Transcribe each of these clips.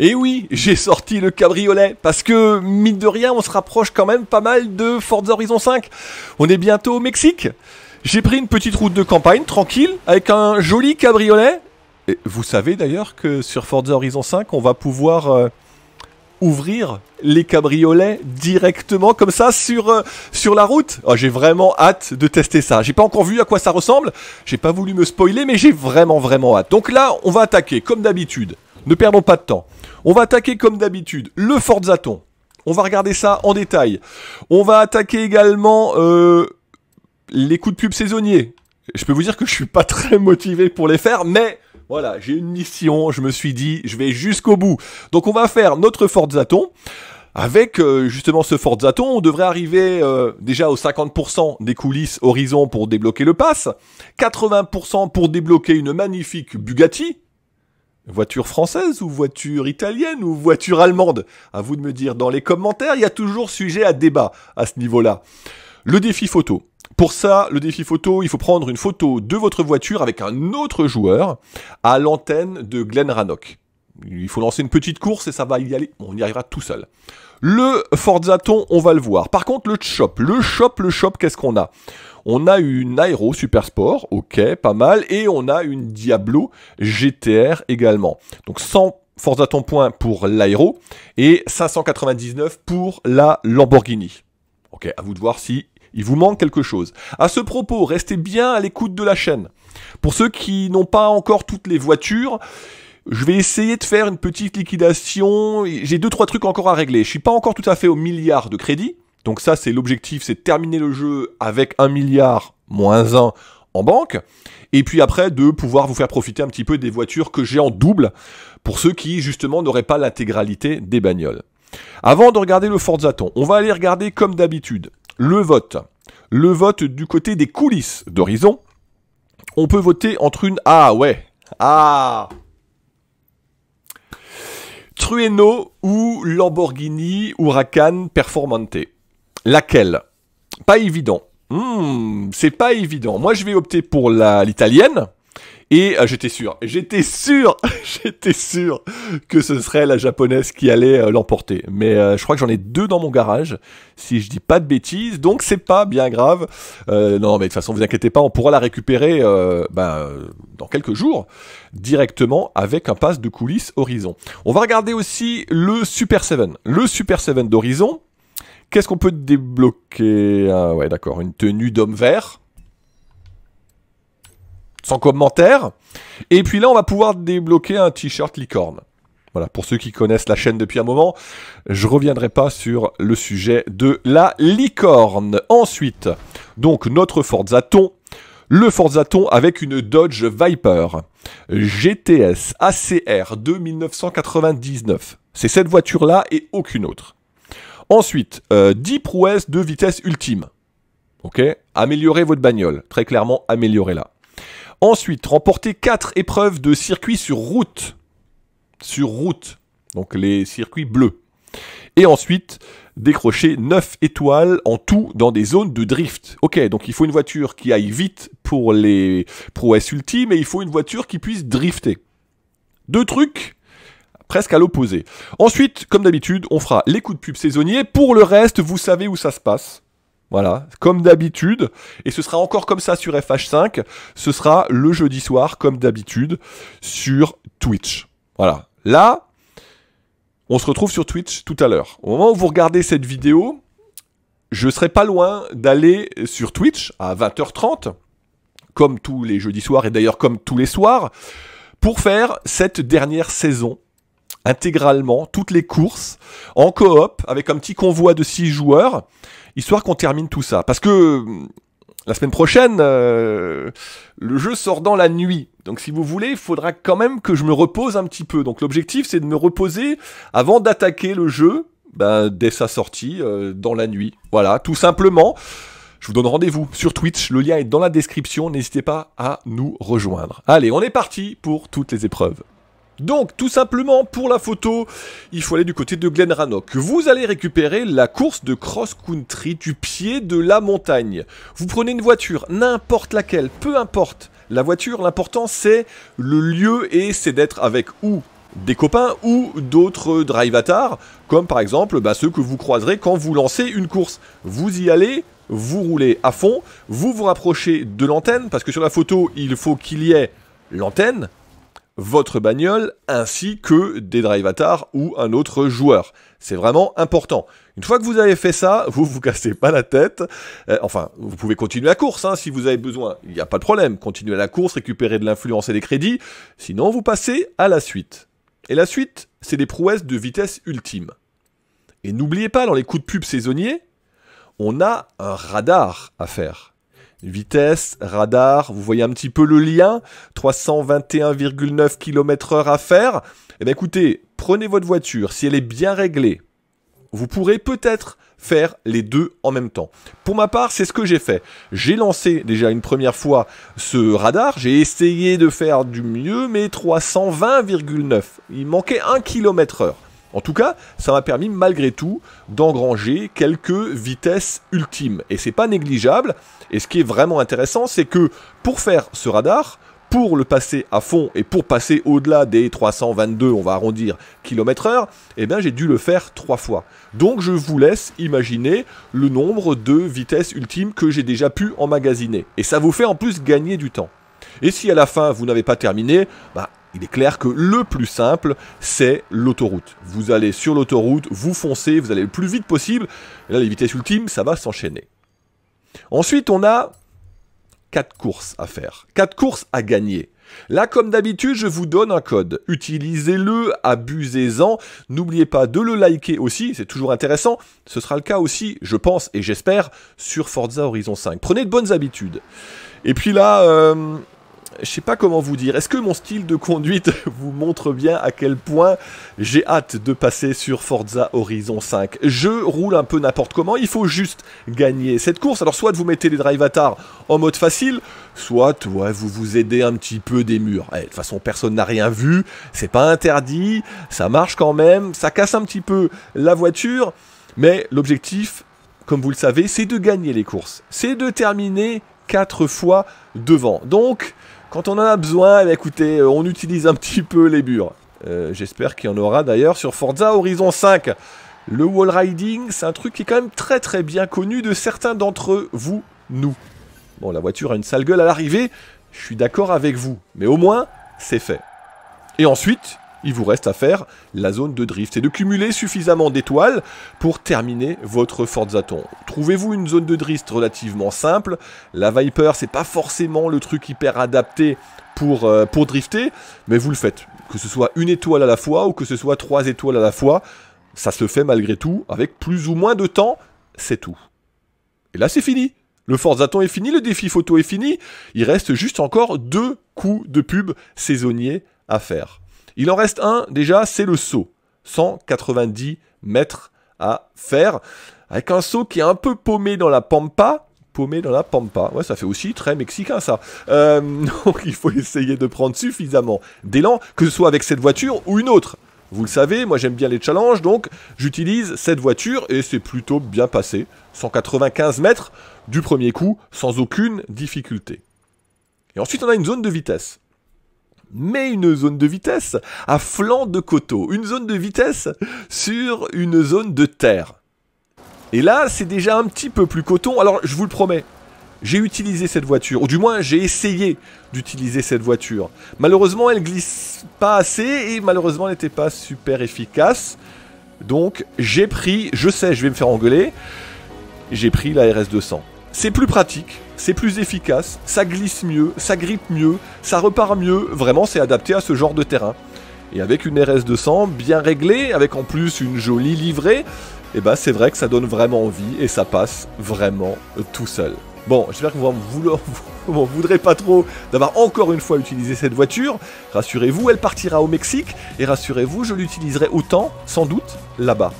Et eh oui, j'ai sorti le cabriolet parce que mine de rien, on se rapproche quand même pas mal de Forza Horizon 5. On est bientôt au Mexique. J'ai pris une petite route de campagne tranquille avec un joli cabriolet. Et vous savez d'ailleurs que sur Forza Horizon 5, on va pouvoir euh, ouvrir les cabriolets directement comme ça sur, euh, sur la route. Ah, j'ai vraiment hâte de tester ça. J'ai pas encore vu à quoi ça ressemble. J'ai pas voulu me spoiler, mais j'ai vraiment vraiment hâte. Donc là, on va attaquer comme d'habitude. Ne perdons pas de temps. On va attaquer comme d'habitude le Forzaton. On va regarder ça en détail. On va attaquer également euh, les coups de pub saisonniers. Je peux vous dire que je suis pas très motivé pour les faire, mais voilà, j'ai une mission, je me suis dit, je vais jusqu'au bout. Donc on va faire notre Forzaton. Avec euh, justement ce Forzaton, on devrait arriver euh, déjà aux 50% des coulisses Horizon pour débloquer le pass, 80% pour débloquer une magnifique Bugatti, Voiture française ou voiture italienne ou voiture allemande À vous de me dire dans les commentaires, il y a toujours sujet à débat à ce niveau-là. Le défi photo. Pour ça, le défi photo, il faut prendre une photo de votre voiture avec un autre joueur à l'antenne de Glen Rannoch. Il faut lancer une petite course et ça va y aller. on y arrivera tout seul. Le Forzaton, on va le voir. Par contre, le chop, le chop, le chop, qu'est-ce qu'on a on a une Aero Super Sport, ok, pas mal, et on a une Diablo GTR également. Donc 100 forces à ton point pour l'Aero et 599 pour la Lamborghini. Ok, à vous de voir si il vous manque quelque chose. À ce propos, restez bien à l'écoute de la chaîne. Pour ceux qui n'ont pas encore toutes les voitures, je vais essayer de faire une petite liquidation. J'ai deux trois trucs encore à régler. Je suis pas encore tout à fait au milliard de crédits. Donc ça, c'est l'objectif, c'est de terminer le jeu avec 1 milliard moins 1 en banque. Et puis après, de pouvoir vous faire profiter un petit peu des voitures que j'ai en double pour ceux qui, justement, n'auraient pas l'intégralité des bagnoles. Avant de regarder le Forzaton, on va aller regarder, comme d'habitude, le vote. Le vote du côté des coulisses d'Horizon. On peut voter entre une... Ah ouais Ah Trueno ou Lamborghini Huracan Performante. Laquelle Pas évident. Hmm, c'est pas évident. Moi, je vais opter pour l'italienne. Et euh, j'étais sûr, j'étais sûr, j'étais sûr que ce serait la japonaise qui allait euh, l'emporter. Mais euh, je crois que j'en ai deux dans mon garage, si je dis pas de bêtises. Donc c'est pas bien grave. non, mais de toute façon, vous inquiétez pas, on pourra la récupérer ben, dans quelques jours directement avec un pass de coulisses Horizon. On va regarder aussi le Super 7. Le Super 7 d'Horizon. Qu'est-ce qu'on peut débloquer ah, Ouais, d'accord, une tenue d'homme vert. Sans commentaire. Et puis là, on va pouvoir débloquer un t-shirt licorne. Voilà, pour ceux qui connaissent la chaîne depuis un moment, je reviendrai pas sur le sujet de la licorne. Ensuite, donc notre Forzaton, le Forzaton avec une Dodge Viper GTS ACR de 1999. C'est cette voiture-là et aucune autre. Ensuite, 10 euh, prouesses de vitesse ultime. Ok Améliorer votre bagnole. Très clairement, améliorez-la. Ensuite, remporter 4 épreuves de circuit sur route. Sur route. Donc les circuits bleus. Et ensuite, décrocher 9 étoiles en tout dans des zones de drift. Ok, donc il faut une voiture qui aille vite pour les prouesses ultimes et il faut une voiture qui puisse drifter. Deux trucs presque à l'opposé. Ensuite, comme d'habitude, on fera les coups de pub saisonniers. Pour le reste, vous savez où ça se passe. Voilà, comme d'habitude. Et ce sera encore comme ça sur FH5. Ce sera le jeudi soir, comme d'habitude, sur Twitch. Voilà. Là, on se retrouve sur Twitch tout à l'heure. Au moment où vous regardez cette vidéo, je serai pas loin d'aller sur Twitch à 20h30, comme tous les jeudis soirs et d'ailleurs comme tous les soirs, pour faire cette dernière saison intégralement toutes les courses en coop avec un petit convoi de 6 joueurs, histoire qu'on termine tout ça. Parce que hum, la semaine prochaine, euh, le jeu sort dans la nuit. Donc si vous voulez, il faudra quand même que je me repose un petit peu. Donc l'objectif, c'est de me reposer avant d'attaquer le jeu ben, dès sa sortie euh, dans la nuit. Voilà, tout simplement. Je vous donne rendez-vous sur Twitch, le lien est dans la description, n'hésitez pas à nous rejoindre. Allez, on est parti pour toutes les épreuves. Donc tout simplement pour la photo, il faut aller du côté de Glen Rannoch. Vous allez récupérer la course de cross-country du pied de la montagne. Vous prenez une voiture, n'importe laquelle, peu importe la voiture, l'important c'est le lieu et c'est d'être avec ou des copains ou d'autres drive comme par exemple bah, ceux que vous croiserez quand vous lancez une course. Vous y allez, vous roulez à fond, vous vous rapprochez de l'antenne, parce que sur la photo il faut qu'il y ait l'antenne, votre bagnole ainsi que des drivatars ou un autre joueur. C'est vraiment important. Une fois que vous avez fait ça, vous vous cassez pas la tête. Euh, enfin, vous pouvez continuer la course hein, si vous avez besoin. Il n'y a pas de problème. Continuez la course, récupérez de l'influence et des crédits. Sinon, vous passez à la suite. Et la suite, c'est des prouesses de vitesse ultime. Et n'oubliez pas, dans les coups de pub saisonniers, on a un radar à faire. Vitesse, radar, vous voyez un petit peu le lien, 321,9 km h à faire. Eh bien écoutez, prenez votre voiture, si elle est bien réglée, vous pourrez peut-être faire les deux en même temps. Pour ma part, c'est ce que j'ai fait. J'ai lancé déjà une première fois ce radar, j'ai essayé de faire du mieux, mais 320,9. Il manquait 1 km heure. En tout cas, ça m'a permis malgré tout d'engranger quelques vitesses ultimes. Et c'est pas négligeable. Et ce qui est vraiment intéressant, c'est que pour faire ce radar, pour le passer à fond et pour passer au-delà des 322, on va arrondir, km heure, eh bien j'ai dû le faire trois fois. Donc je vous laisse imaginer le nombre de vitesses ultimes que j'ai déjà pu emmagasiner. Et ça vous fait en plus gagner du temps. Et si à la fin vous n'avez pas terminé, bah, il est clair que le plus simple, c'est l'autoroute. Vous allez sur l'autoroute, vous foncez, vous allez le plus vite possible. Et là, les vitesses ultimes, ça va s'enchaîner. Ensuite, on a quatre courses à faire, quatre courses à gagner. Là, comme d'habitude, je vous donne un code. Utilisez-le, abusez-en. N'oubliez pas de le liker aussi, c'est toujours intéressant. Ce sera le cas aussi, je pense et j'espère, sur Forza Horizon 5. Prenez de bonnes habitudes. Et puis là, euh, je sais pas comment vous dire. Est-ce que mon style de conduite vous montre bien à quel point j'ai hâte de passer sur Forza Horizon 5 Je roule un peu n'importe comment, il faut juste gagner cette course. Alors soit vous mettez les drive en mode facile, soit vous vous aidez un petit peu des murs. Eh, de toute façon, personne n'a rien vu, c'est pas interdit, ça marche quand même, ça casse un petit peu la voiture, mais l'objectif, comme vous le savez, c'est de gagner les courses, c'est de terminer 4 fois devant. Donc, quand on en a besoin, eh écoutez, euh, on utilise un petit peu les bures. Euh, j'espère qu'il y en aura d'ailleurs sur Forza Horizon 5. Le wall riding, c'est un truc qui est quand même très très bien connu de certains d'entre vous, nous. Bon, la voiture a une sale gueule à l'arrivée, je suis d'accord avec vous, mais au moins, c'est fait. Et ensuite, il vous reste à faire la zone de drift et de cumuler suffisamment d'étoiles pour terminer votre Forzaton. Trouvez-vous une zone de drift relativement simple. La Viper, c'est pas forcément le truc hyper adapté pour, euh, pour drifter, mais vous le faites. Que ce soit une étoile à la fois ou que ce soit trois étoiles à la fois, ça se fait malgré tout avec plus ou moins de temps, c'est tout. Et là, c'est fini. Le Forzaton est fini, le défi photo est fini. Il reste juste encore deux coups de pub saisonniers à faire. Il en reste un, déjà, c'est le saut. 190 mètres à faire. Avec un saut qui est un peu paumé dans la pampa, paumé dans la pampa. Ouais, ça fait aussi très mexicain ça. Euh, donc il faut essayer de prendre suffisamment d'élan, que ce soit avec cette voiture ou une autre. Vous le savez, moi j'aime bien les challenges, donc j'utilise cette voiture et c'est plutôt bien passé. 195 mètres du premier coup, sans aucune difficulté. Et ensuite on a une zone de vitesse mais une zone de vitesse à flanc de coteau, une zone de vitesse sur une zone de terre. Et là, c'est déjà un petit peu plus coton. Alors, je vous le promets, j'ai utilisé cette voiture, ou du moins j'ai essayé d'utiliser cette voiture. Malheureusement, elle glisse pas assez et malheureusement, elle n'était pas super efficace. Donc, j'ai pris, je sais, je vais me faire engueuler, j'ai pris la RS200. C'est plus pratique, c'est plus efficace, ça glisse mieux, ça grippe mieux, ça repart mieux, vraiment c'est adapté à ce genre de terrain. Et avec une RS 200 bien réglée, avec en plus une jolie livrée, eh ben c'est vrai que ça donne vraiment envie et ça passe vraiment euh, tout seul. Bon, j'espère que vous m'en voudrez pas trop d'avoir encore une fois utilisé cette voiture. Rassurez-vous, elle partira au Mexique et rassurez-vous, je l'utiliserai autant, sans doute, là-bas.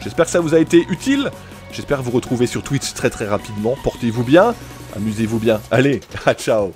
J'espère que ça vous a été utile. J'espère vous retrouver sur Twitch très très rapidement. Portez-vous bien, amusez-vous bien. Allez, à ciao